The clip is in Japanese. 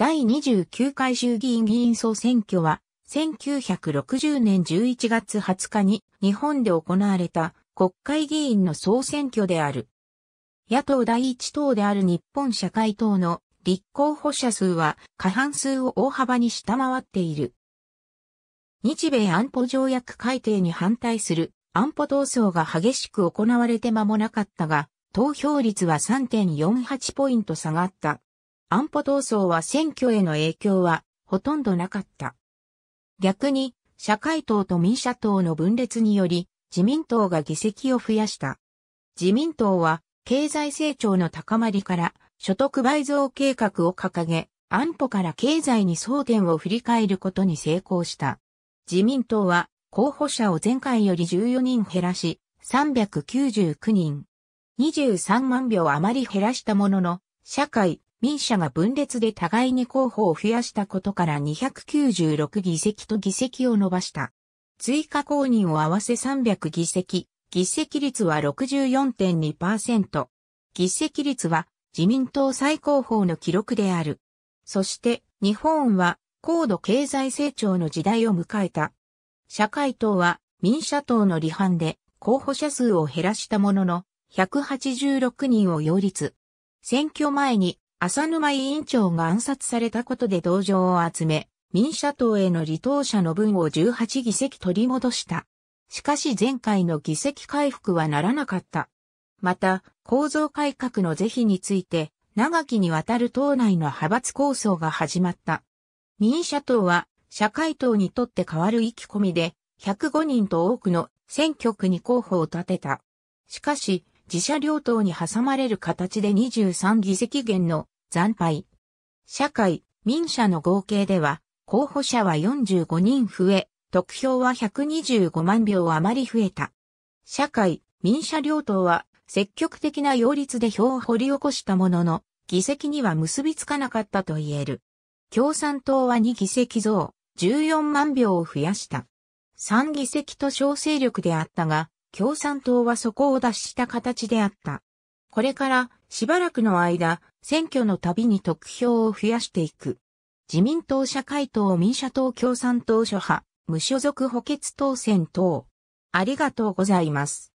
第29回衆議院議員総選挙は、1960年11月20日に日本で行われた国会議員の総選挙である。野党第一党である日本社会党の立候補者数は過半数を大幅に下回っている。日米安保条約改定に反対する安保闘争が激しく行われて間もなかったが、投票率は3.48ポイント下がった。安保闘争は選挙への影響はほとんどなかった。逆に、社会党と民社党の分裂により、自民党が議席を増やした。自民党は、経済成長の高まりから、所得倍増計画を掲げ、安保から経済に争点を振り返ることに成功した。自民党は、候補者を前回より14人減らし、399人。23万票余り減らしたものの、社会、民社が分裂で互いに候補を増やしたことから296議席と議席を伸ばした。追加公認を合わせ300議席、議席率は64.2%。議席率は自民党最高峰の記録である。そして日本は高度経済成長の時代を迎えた。社会党は民社党の離反で候補者数を減らしたものの186人を擁立。選挙前に浅沼委員長が暗殺されたことで同情を集め、民社党への離党者の分を18議席取り戻した。しかし前回の議席回復はならなかった。また、構造改革の是非について、長きにわたる党内の派閥構想が始まった。民社党は、社会党にとって変わる意気込みで、105人と多くの選挙区に候補を立てた。しかし、自社両党に挟まれる形で23議席減の惨敗。社会、民社の合計では、候補者は45人増え、得票は125万票余り増えた。社会、民社両党は積極的な擁立で票を掘り起こしたものの、議席には結びつかなかったと言える。共産党は2議席増、14万票を増やした。3議席と小勢力であったが、共産党はそこを脱した形であった。これからしばらくの間、選挙のたびに得票を増やしていく。自民党社会党民社党共産党諸派、無所属補欠当選等。ありがとうございます。